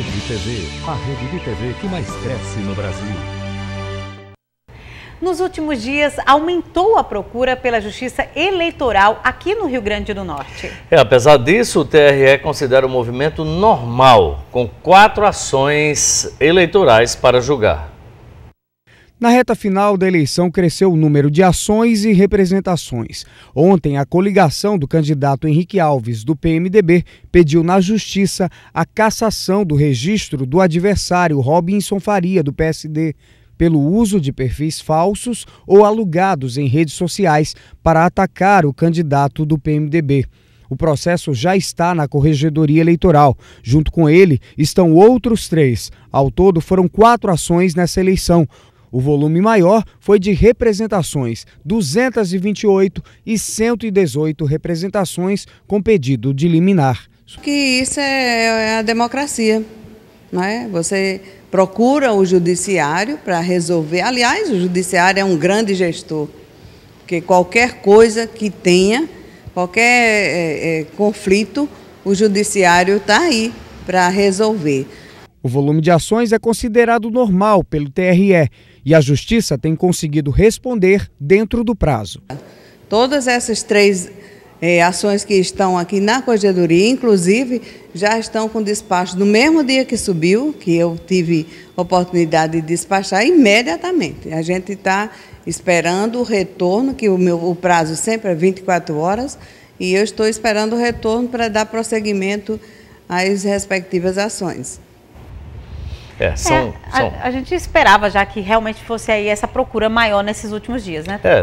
Rede TV, a rede de TV que mais cresce no Brasil. Nos últimos dias, aumentou a procura pela justiça eleitoral aqui no Rio Grande do Norte. É, apesar disso, o TRE considera o movimento normal, com quatro ações eleitorais para julgar. Na reta final da eleição, cresceu o número de ações e representações. Ontem, a coligação do candidato Henrique Alves, do PMDB, pediu na Justiça a cassação do registro do adversário Robinson Faria, do PSD, pelo uso de perfis falsos ou alugados em redes sociais para atacar o candidato do PMDB. O processo já está na Corregedoria Eleitoral. Junto com ele estão outros três. Ao todo, foram quatro ações nessa eleição, o volume maior foi de representações, 228 e 118 representações com pedido de liminar. Que isso é, é a democracia, não é? Você procura o judiciário para resolver. Aliás, o judiciário é um grande gestor, porque qualquer coisa que tenha, qualquer é, é, conflito, o judiciário está aí para resolver. O volume de ações é considerado normal pelo TRE e a Justiça tem conseguido responder dentro do prazo. Todas essas três é, ações que estão aqui na corregedoria, inclusive, já estão com despacho no mesmo dia que subiu, que eu tive oportunidade de despachar imediatamente. A gente está esperando o retorno, que o meu o prazo sempre é 24 horas, e eu estou esperando o retorno para dar prosseguimento às respectivas ações. É, são, é, a, são... a, gente esperava já que realmente fosse aí essa procura maior nesses últimos dias, né? É,